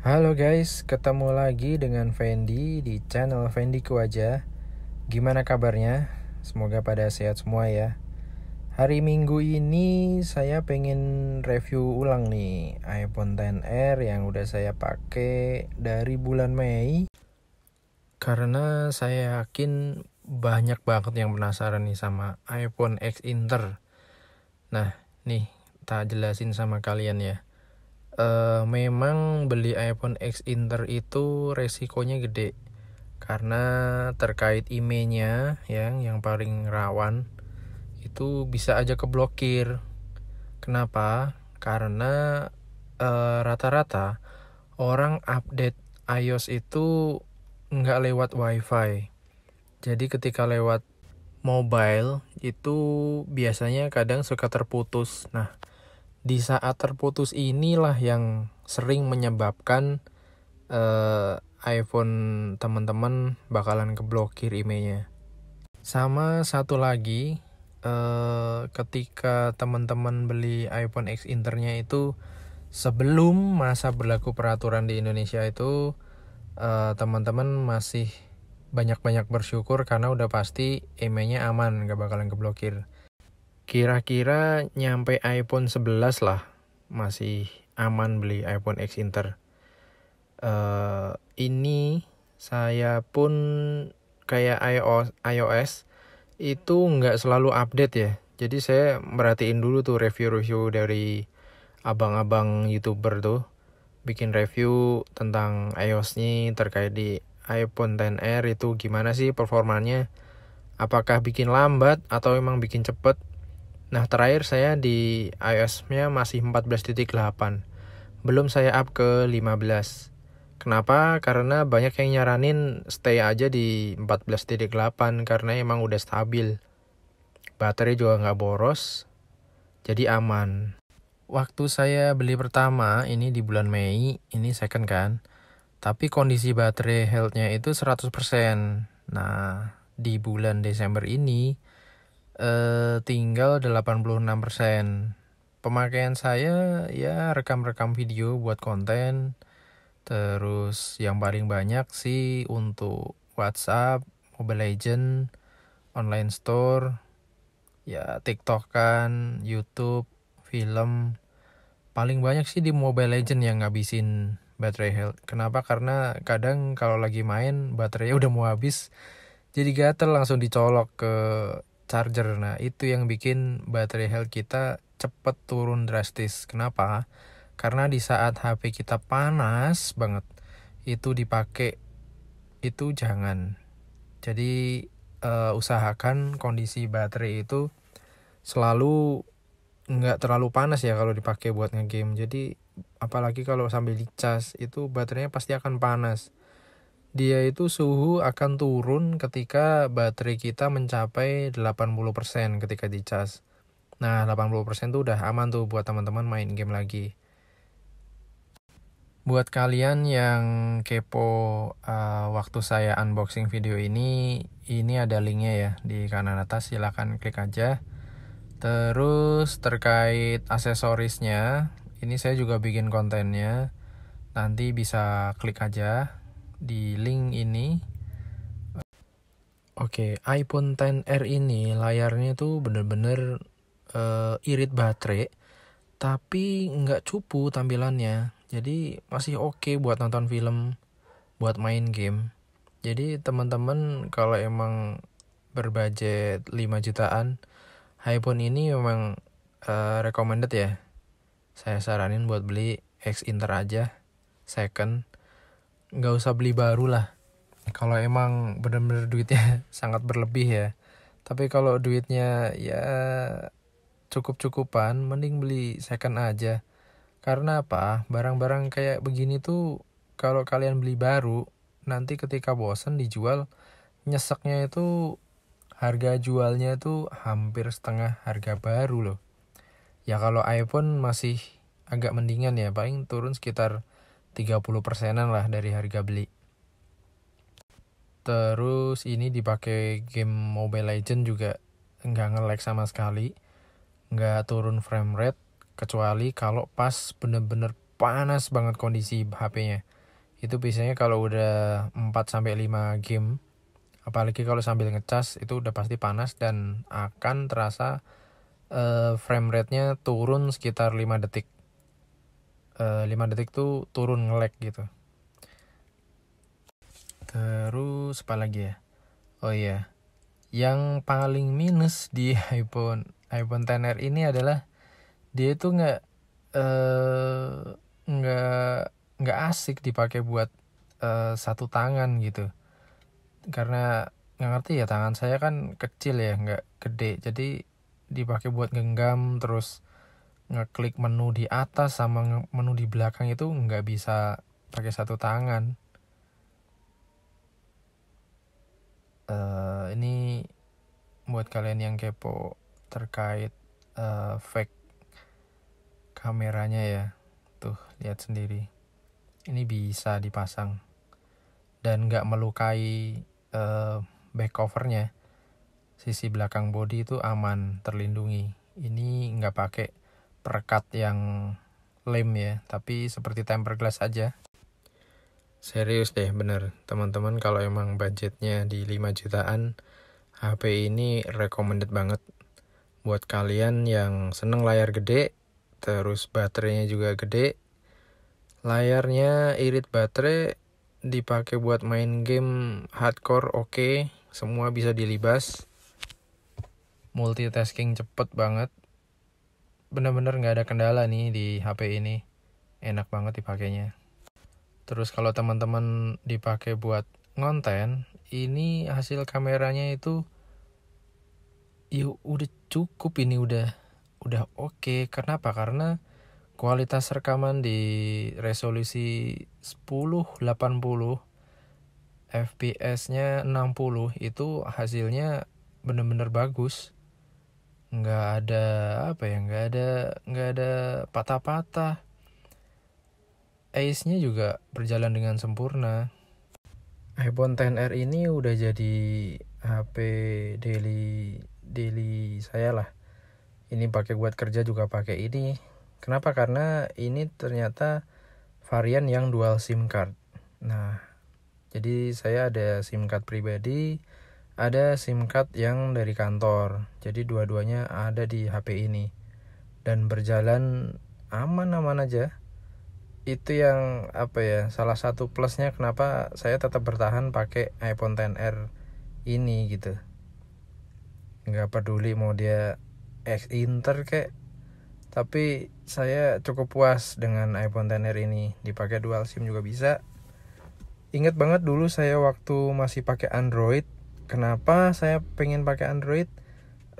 Halo guys, ketemu lagi dengan Fendi di channel Fendi Kuaja. Gimana kabarnya? Semoga pada sehat semua ya. Hari Minggu ini saya pengen review ulang nih iPhone XR yang udah saya pakai dari bulan Mei. Karena saya yakin banyak banget yang penasaran nih sama iPhone X Inter. Nah, nih tak jelasin sama kalian ya uh, memang beli iPhone X Inter itu resikonya gede karena terkait IMEI-nya yang yang paling rawan itu bisa aja keblokir. Kenapa? Karena eh, rata-rata uh, rata -rata orang update iOS itu nggak lewat WiFi. Jadi ketika lewat mobile itu biasanya kadang suka terputus. Nah, di saat terputus inilah yang sering menyebabkan uh, iPhone teman-teman bakalan keblokir emailnya. Sama satu lagi, uh, ketika teman-teman beli iPhone X internya itu sebelum masa berlaku peraturan di Indonesia itu uh, teman-teman masih banyak-banyak bersyukur karena udah pasti emailnya aman, gak bakalan keblokir kira-kira nyampe iPhone 11 lah masih aman beli iPhone X Inter uh, ini saya pun kayak iOS iOS itu nggak selalu update ya jadi saya merhatiin dulu tuh review-review dari abang-abang youtuber tuh bikin review tentang iOS-nya terkait di iPhone 10R itu gimana sih performanya apakah bikin lambat atau emang bikin cepet Nah terakhir saya di iOS-nya masih 14.8. Belum saya up ke 15. Kenapa? Karena banyak yang nyaranin stay aja di 14.8 karena emang udah stabil. Baterai juga nggak boros, jadi aman. Waktu saya beli pertama, ini di bulan Mei, ini second kan. Tapi kondisi baterai health-nya itu 100%. Nah, di bulan Desember ini, Eh, tinggal 86%. Pemakaian saya ya rekam-rekam video buat konten. Terus yang paling banyak sih untuk WhatsApp, Mobile Legend, online store, ya TikTok kan, YouTube, film. Paling banyak sih di Mobile Legend yang ngabisin baterai health. Kenapa? Karena kadang kalau lagi main baterainya udah mau habis, jadi gatel langsung dicolok ke charger. Nah, itu yang bikin baterai health kita cepet turun drastis. Kenapa? Karena di saat HP kita panas banget, itu dipakai itu jangan. Jadi uh, usahakan kondisi baterai itu selalu nggak terlalu panas ya kalau dipakai buat ngegame. Jadi apalagi kalau sambil dicas itu baterainya pasti akan panas dia itu suhu akan turun ketika baterai kita mencapai 80% ketika di charge. Nah, 80% itu udah aman tuh buat teman-teman main game lagi. Buat kalian yang kepo uh, waktu saya unboxing video ini, ini ada linknya ya di kanan atas, silahkan klik aja. Terus terkait aksesorisnya, ini saya juga bikin kontennya, nanti bisa klik aja di link ini. Oke, okay, iPhone Xr ini layarnya tuh bener-bener uh, irit baterai, tapi nggak cupu tampilannya. Jadi masih oke okay buat nonton film, buat main game. Jadi teman-teman kalau emang berbudget 5 jutaan, iPhone ini memang uh, recommended ya. Saya saranin buat beli X Inter aja, second nggak usah beli baru lah kalau emang bener-bener duitnya sangat berlebih ya tapi kalau duitnya ya cukup-cukupan mending beli second aja karena apa barang-barang kayak begini tuh kalau kalian beli baru nanti ketika bosen dijual nyeseknya itu harga jualnya itu hampir setengah harga baru loh ya kalau iPhone masih agak mendingan ya paling turun sekitar 30 persenan lah dari harga beli. Terus ini dipakai game Mobile Legend juga nggak nge sama sekali, nggak turun frame rate, kecuali kalau pas bener-bener panas banget kondisi HP-nya. Itu biasanya kalau udah 4 sampai 5 game, apalagi kalau sambil ngecas itu udah pasti panas dan akan terasa uh, frame rate-nya turun sekitar 5 detik Eh, lima 5 detik tuh turun ngelek gitu terus apa lagi ya oh iya yang paling minus di iPhone iPhone XR ini adalah dia itu nggak eh, nggak uh, nggak asik dipakai buat uh, satu tangan gitu karena nggak ngerti ya tangan saya kan kecil ya nggak gede jadi dipakai buat genggam terus ngeklik menu di atas sama menu di belakang itu nggak bisa pakai satu tangan. Uh, ini buat kalian yang kepo terkait uh, fake kameranya ya, tuh lihat sendiri. Ini bisa dipasang dan nggak melukai uh, back covernya. Sisi belakang body itu aman terlindungi. Ini nggak pakai perekat yang lem ya, tapi seperti tempered glass aja. Serius deh, bener. Teman-teman kalau emang budgetnya di 5 jutaan, HP ini recommended banget. Buat kalian yang seneng layar gede, terus baterainya juga gede, layarnya irit baterai, dipakai buat main game hardcore oke, okay. semua bisa dilibas. Multitasking cepet banget, bener-bener nggak ada kendala nih di HP ini enak banget dipakainya terus kalau teman-teman dipakai buat ngonten ini hasil kameranya itu ya udah cukup ini udah udah oke okay. kenapa karena kualitas rekaman di resolusi 1080 fps nya 60 itu hasilnya bener-bener bagus nggak ada apa ya nggak ada nggak ada patah-patah ace-nya juga berjalan dengan sempurna iPhone XR ini udah jadi HP daily daily saya lah ini pakai buat kerja juga pakai ini kenapa karena ini ternyata varian yang dual SIM card nah jadi saya ada SIM card pribadi ada SIM card yang dari kantor. Jadi dua-duanya ada di HP ini dan berjalan aman-aman aja. Itu yang apa ya? Salah satu plusnya kenapa saya tetap bertahan pakai iPhone XR ini gitu. Nggak peduli mau dia X Inter kek tapi saya cukup puas dengan iPhone XR ini dipakai dual SIM juga bisa ingat banget dulu saya waktu masih pakai Android kenapa saya pengen pakai Android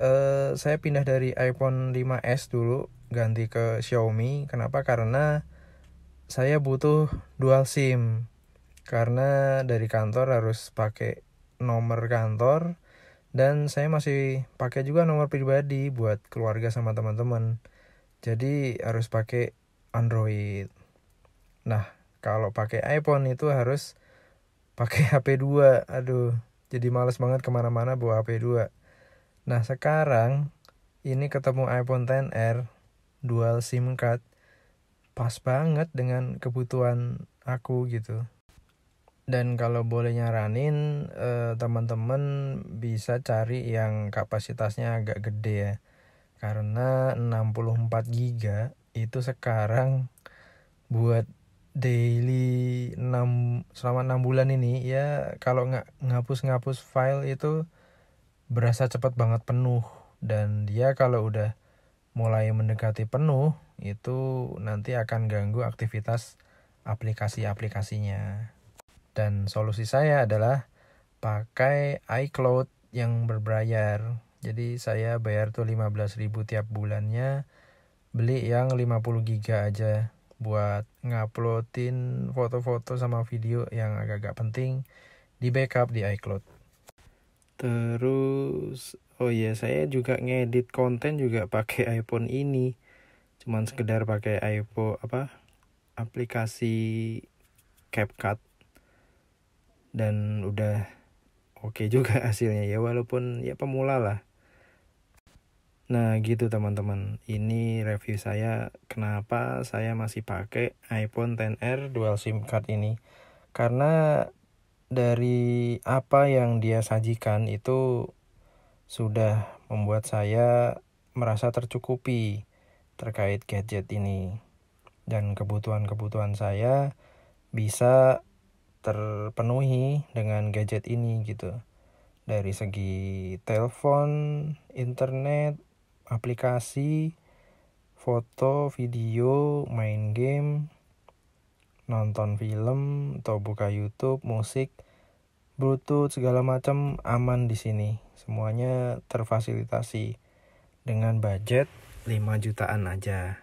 uh, saya pindah dari iPhone 5s dulu ganti ke Xiaomi kenapa karena saya butuh dual SIM karena dari kantor harus pakai nomor kantor dan saya masih pakai juga nomor pribadi buat keluarga sama teman-teman jadi harus pakai Android nah kalau pakai iPhone itu harus pakai HP 2 aduh jadi males banget kemana-mana bawa HP 2 nah sekarang ini ketemu iPhone 10R dual SIM card pas banget dengan kebutuhan aku gitu dan kalau boleh nyaranin teman eh, teman-teman bisa cari yang kapasitasnya agak gede ya karena 64 GB itu sekarang buat daily 6 selama 6 bulan ini ya kalau nggak ngapus-ngapus file itu berasa cepat banget penuh dan dia kalau udah mulai mendekati penuh itu nanti akan ganggu aktivitas aplikasi-aplikasinya. Dan solusi saya adalah pakai iCloud yang berbayar. Jadi saya bayar tuh 15.000 tiap bulannya, beli yang 50 giga aja buat nguploadin foto-foto sama video yang agak-agak penting di backup di iCloud. Terus oh iya saya juga ngedit konten juga pakai iPhone ini. Cuman sekedar pakai iPhone apa aplikasi CapCut dan udah oke okay juga hasilnya ya walaupun ya pemula lah Nah gitu teman-teman, ini review saya kenapa saya masih pakai iPhone xr dual SIM card ini. Karena dari apa yang dia sajikan itu sudah membuat saya merasa tercukupi terkait gadget ini. Dan kebutuhan-kebutuhan saya bisa terpenuhi dengan gadget ini gitu. Dari segi telepon, internet, aplikasi foto, video, main game, nonton film atau buka YouTube, musik, Bluetooth segala macam aman di sini. Semuanya terfasilitasi dengan budget 5 jutaan aja.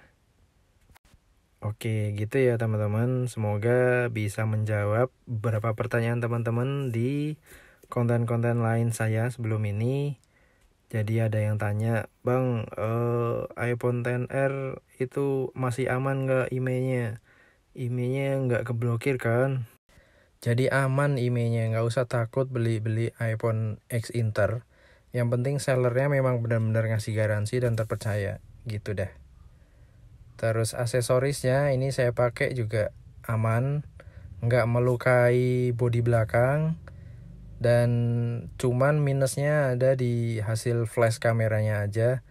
Oke, gitu ya teman-teman. Semoga bisa menjawab beberapa pertanyaan teman-teman di konten-konten lain saya sebelum ini. Jadi ada yang tanya, Bang, eh, iPhone XR itu masih aman nggak IMEI-nya? IMEI-nya nggak keblokir kan? Jadi aman IMEI-nya, nggak usah takut beli-beli iPhone X Inter. Yang penting sellernya memang benar-benar ngasih garansi dan terpercaya, gitu deh. Terus aksesorisnya ini saya pakai juga aman, nggak melukai bodi belakang, dan cuman minusnya ada di hasil flash kameranya aja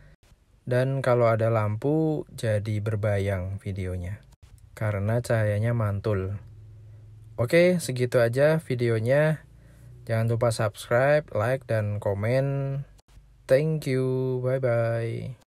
dan kalau ada lampu jadi berbayang videonya karena cahayanya mantul oke segitu aja videonya jangan lupa subscribe like dan komen thank you bye bye